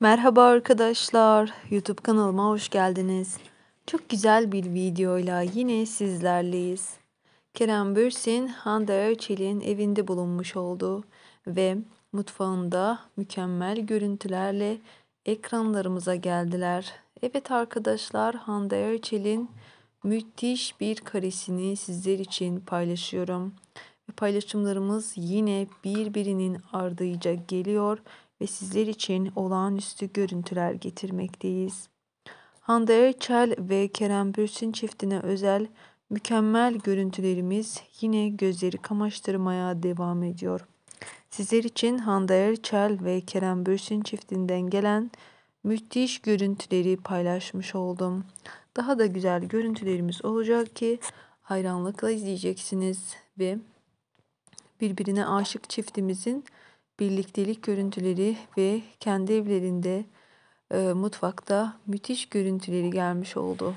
Merhaba arkadaşlar, YouTube kanalıma hoş geldiniz. Çok güzel bir videoyla yine sizlerleyiz. Kerem Bürsin, Hande Erçel'in evinde bulunmuş oldu ve mutfağında mükemmel görüntülerle ekranlarımıza geldiler. Evet arkadaşlar, Hande Erçel'in müthiş bir karesini sizler için paylaşıyorum. Paylaşımlarımız yine birbirinin ardıyca geliyor ve sizler için olağanüstü görüntüler getirmekteyiz. Hande Erçel ve Kerem Bürsin çiftine özel mükemmel görüntülerimiz yine gözleri kamaştırmaya devam ediyor. Sizler için Hande Erçel ve Kerem Bürsin çiftinden gelen müthiş görüntüleri paylaşmış oldum. Daha da güzel görüntülerimiz olacak ki hayranlıkla izleyeceksiniz ve birbirine aşık çiftimizin birliktelik görüntüleri ve kendi evlerinde e, mutfakta müthiş görüntüleri gelmiş oldu.